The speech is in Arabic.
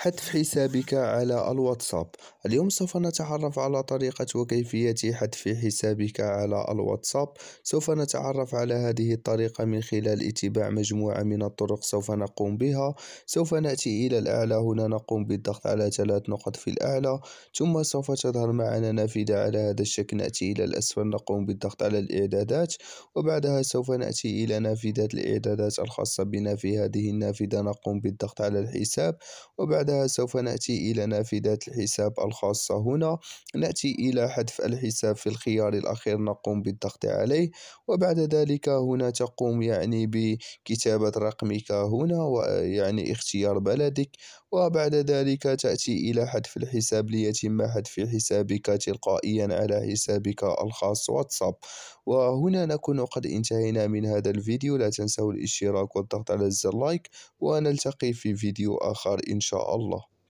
حذف حسابك على الواتساب اليوم سوف نتعرف على طريقة وكيفية حذف حسابك على الواتساب سوف نتعرف على هذه الطريقة من خلال اتباع مجموعة من الطرق سوف نقوم بها سوف نأتي إلى الأعلى هنا نقوم بالضغط على ثلاث نقط في الأعلى ثم سوف تظهر معنا نافذة على هذا الشكل نأتي إلى الأسفل نقوم بالضغط على الإعدادات وبعدها سوف نأتي إلى نافذة الإعدادات الخاصة بنا في هذه النافذة نقوم بالضغط على الحساب وبعد بعدها سوف نأتي إلى نافذة الحساب الخاصة هنا نأتي إلى حذف الحساب في الخيار الأخير نقوم بالضغط عليه وبعد ذلك هنا تقوم يعني بكتابة رقمك هنا ويعني اختيار بلدك وبعد ذلك تأتي إلى حذف الحساب ليتم حذف حسابك تلقائيا على حسابك الخاص واتساب وهنا نكون قد انتهينا من هذا الفيديو لا تنسوا الاشتراك والضغط على زر لايك ونلتقي في فيديو آخر إن شاء الله الله